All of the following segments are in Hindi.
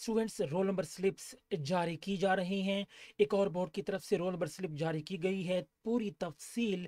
स्टूडेंट्स रोल नंबर स्लिप्स जारी की जा रही हैं एक और बोर्ड की तरफ से रोल नंबर स्लिप जारी की गई है पूरी तफसील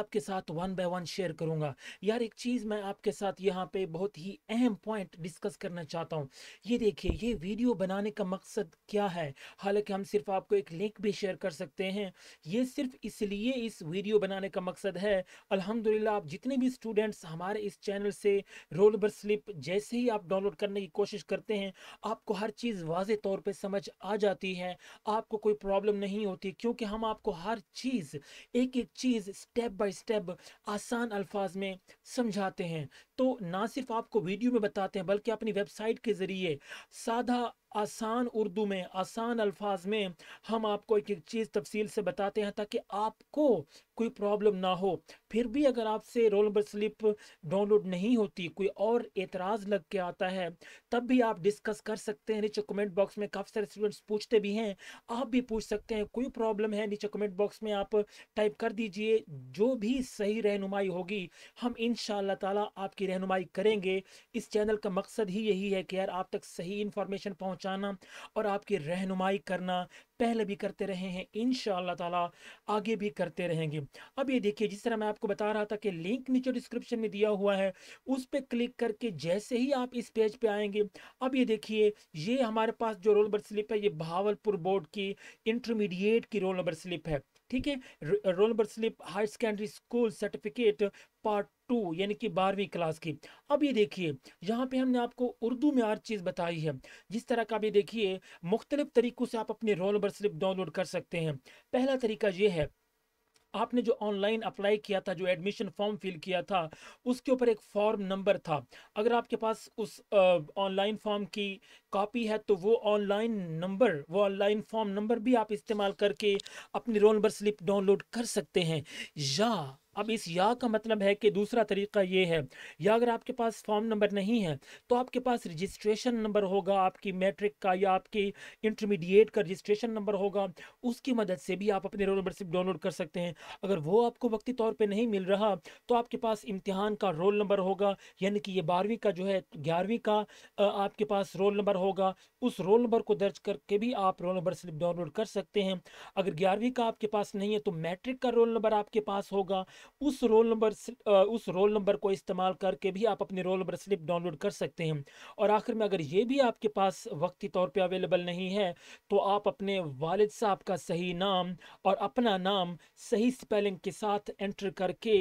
आपके साथ वन बाय वन शेयर करूंगा यार एक चीज़ मैं आपके साथ यहाँ पे बहुत ही अहम पॉइंट डिस्कस करना चाहता हूँ ये देखिए ये वीडियो बनाने का मकसद क्या है हालांकि हम सिर्फ आपको एक लिंक भी शेयर कर सकते हैं ये सिर्फ इसलिए इस वीडियो बनाने का मकसद है अलहमदिल्ला आप जितने भी स्टूडेंट्स हमारे इस चैनल से रोल नंबर स्लिप जैसे ही आप डाउनलोड करने की कोशिश करते हैं आपको हर हर चीज़ वाज तौर पर समझ आ जाती है आपको कोई प्रॉब्लम नहीं होती क्योंकि हम आपको हर चीज़ एक एक चीज़ स्टेप बाय स्टेप आसान अल्फाज में समझाते हैं तो ना सिर्फ आपको वीडियो में बताते हैं बल्कि अपनी वेबसाइट के ज़रिए साधा आसान उर्दू में आसान अल्फाज में हम आपको एक एक चीज़ तफसील से बताते हैं ताकि आपको कोई प्रॉब्लम ना हो फिर भी अगर आपसे रोल नंबर स्लिप डाउनलोड नहीं होती कोई और एतराज़ लग के आता है तब भी आप डिस्कस कर सकते हैं नीचे कमेंट बॉक्स में काफ़ी सारे स्टूडेंट्स पूछते भी हैं आप भी पूछ सकते हैं कोई प्रॉब्लम है नीचे कमेंट बॉक्स में आप टाइप कर दीजिए जो भी सही रहनुमाई होगी हम इन ताला आपकी रहनुमाई करेंगे इस चैनल का मकसद ही यही है कि यार आप तक सही इन्फॉर्मेशन पहुँच पहुंचाना और आपकी रहनुमाई करना पहले भी करते रहे हैं इन ताला आगे भी करते रहेंगे अब ये देखिए जिस तरह मैं आपको बता रहा था कि लिंक नीचे डिस्क्रिप्शन में दिया हुआ है उस पर क्लिक करके जैसे ही आप इस पेज पे आएंगे अब ये देखिए ये हमारे पास जो रोल नंबर स्लिप है ये भावलपुर बोर्ड की इंटरमीडिएट की रोल नंबर स्लिप है ठीक है roll number slip higher secondary school certificate part two यानी कि बारहवीं क्लास की अब ये देखिए यहाँ पे हमने आपको उर्दू में हर चीज़ बताई है जिस तरह का भी देखिए मुख्तलिफ तरीक़ों से आप अपने रोल नंबर स्लिप डाउनलोड कर सकते हैं पहला तरीका ये है आपने जो ऑनलाइन अप्लाई किया था जो एडमिशन फॉर्म फिल किया था उसके ऊपर एक फॉर्म नंबर था अगर आपके पास उस ऑनलाइन फॉर्म की कॉपी है तो वो ऑनलाइन नंबर वो ऑनलाइन फॉर्म नंबर भी आप इस्तेमाल करके अपनी रोल नंबर स्लिप डाउनलोड कर सकते हैं या अब इस या का मतलब है कि दूसरा तरीका ये है या अगर आपके पास फॉर्म नंबर नहीं है तो आपके पास रजिस्ट्रेशन नंबर होगा आपकी मैट्रिक का या आपकी इंटरमीडिएट का रजिस्ट्रेशन नंबर होगा उसकी मदद से भी आप अपने रोल सिर्फ डाउनलोड कर सकते हैं अगर वो आपको वक्ती तौर पर नहीं मिल रहा तो आपके पास इम्तहान का रोल नंबर होगा यानी कि ये बारहवीं का जो है ग्यारहवीं का आपके पास रोल नंबर होगा उस रोल नंबर को दर्ज करके भी आप रोल नंबर सिर्फ डाउनलोड कर सकते हैं अगर ग्यारहवीं का आपके पास नहीं है तो मैट्रिक का रोल नंबर आपके पास होगा उस रोल नंबर उस रोल नंबर को इस्तेमाल करके भी आप अपने रोल नंबर स्लिप डाउनलोड कर सकते हैं और आखिर में अगर ये भी आपके पास वक्ती तौर पे अवेलेबल नहीं है तो आप अपने वालिद साहब का सही नाम और अपना नाम सही स्पेलिंग के साथ एंटर करके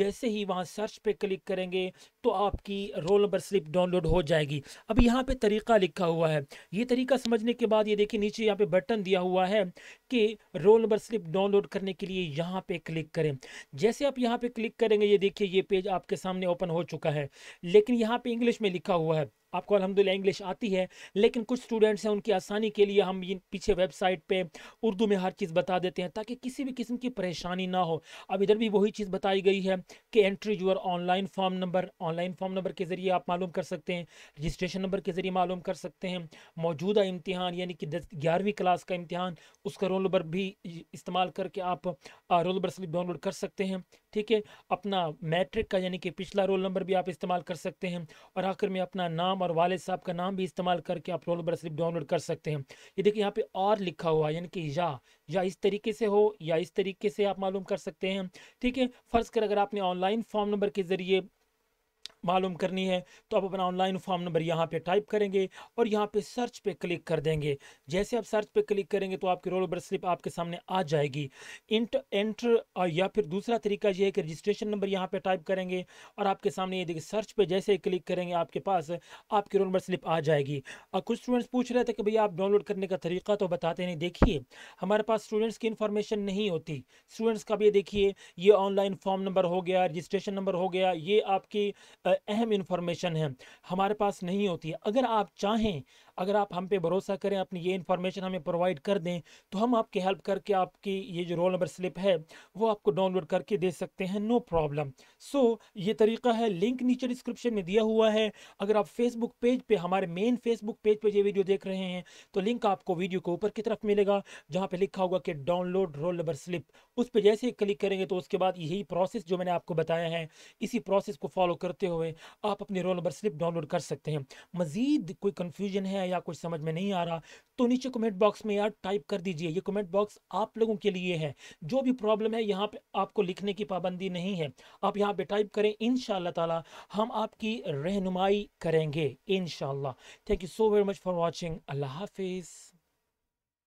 जैसे ही वहाँ सर्च पे क्लिक करेंगे तो आपकी रोल नंबर स्लिप डाउनलोड हो जाएगी अब यहाँ पे तरीका लिखा हुआ है ये तरीका समझने के बाद ये देखिए नीचे यहाँ पे बटन दिया हुआ है के रोल नंबर स्लिप डाउनलोड करने के लिए यहाँ पे क्लिक करें जैसे आप यहाँ पे क्लिक करेंगे ये देखिए ये पेज आपके सामने ओपन हो चुका है लेकिन यहाँ पे इंग्लिश में लिखा हुआ है आपको अलहमदिल्ला इंग्लिश आती है लेकिन कुछ स्टूडेंट्स हैं उनकी आसानी के लिए हम इन पीछे वेबसाइट पे उर्दू में हर चीज़ बता देते हैं ताकि किसी भी किस्म की परेशानी ना हो अब इधर भी वही चीज़ बताई गई है कि एंट्री जोर online form number online form number के ज़रिए आप मालूम कर सकते हैं रजिस्ट्रेशन नंबर के ज़रिए मालूम कर सकते हैं मौजूदा इम्तहान यानी कि दस ग्यारहवीं क्लास का इम्तहान उसका रोल नंबर भी इस्तेमाल करके आप रोल नंबर स्लिप डाउनलोड कर सकते हैं ठीक है अपना मैट्रिक का यानी कि पिछला रोल नंबर भी आप इस्तेमाल कर सकते हैं और आखिर में अपना नाम नाम और वाले साहब का नाम भी इस्तेमाल करके आप रोल नंबर स्लिप डाउनलोड कर सकते हैं ये देखिए यहाँ पे और लिखा हुआ है यानी कि या या इस तरीके से हो या इस तरीके से आप मालूम कर सकते हैं ठीक है फ़र्ज़ कर अगर आपने ऑनलाइन फॉर्म नंबर के ज़रिए मालूम करनी है तो आप अपना ऑनलाइन फॉर्म नंबर यहाँ पे टाइप करेंगे और यहाँ पे सर्च पे क्लिक कर देंगे जैसे आप सर्च पे क्लिक करेंगे तो आपकी रोल नंबर स्लिप आपके सामने आ जाएगी इंट एंटर या फिर दूसरा तरीका ये है कि रजिस्ट्रेशन नंबर यहाँ पे टाइप करेंगे और आपके सामने ये देखिए सर्च पे जैसे ही क्लिक करेंगे आपके पास आपकी रोल नंबर स्लिप आ जाएगी और कुछ स्टूडेंट्स पूछ रहे थे कि भैया आप डाउनलोड करने का तरीका तो बताते नहीं देखिए हमारे पास स्टूडेंट्स की इन्फॉर्मेशन नहीं होती स्टूडेंट्स का भी देखिए ये ऑनलाइन फॉर्म नंबर हो गया रजिस्ट्रेशन नंबर हो गया ये आपकी अहम इन्फॉर्मेशन है हमारे पास नहीं होती है अगर आप चाहें अगर आप हम पे भरोसा करें अपनी ये इन्फॉर्मेशन हमें प्रोवाइड कर दें तो हम आपकी हेल्प करके आपकी ये जो रोल नंबर स्लिप है वो आपको डाउनलोड करके दे सकते हैं नो प्रॉब्लम सो ये तरीका है लिंक नीचे डिस्क्रिप्शन में दिया हुआ है अगर आप फेसबुक पेज पे हमारे मेन फेसबुक पेज पे ये वीडियो देख रहे हैं तो लिंक आपको वीडियो के ऊपर की तरफ मिलेगा जहाँ पर लिखा होगा कि डाउनलोड रोल नंबर स्लिप उस पर जैसे ही क्लिक करेंगे तो उसके बाद यही प्रोसेस जो मैंने आपको बताया है इसी प्रोसेस को फॉलो करते हुए हुए आप अपने रोल नंबर स्लिप डाउनलोड कर सकते हैं मज़ीद कोई कन्फ्यूजन है या कुछ समझ में नहीं आ रहा तो नीचे कमेंट बॉक्स में यार टाइप कर दीजिए ये कमेंट बॉक्स आप लोगों के लिए है जो भी प्रॉब्लम है यहाँ पे आपको लिखने की पाबंदी नहीं है आप यहाँ पे टाइप करें इन ताला हम आपकी रहनुमाई करेंगे इन thank you so very much for watching अल्लाह हाफिज़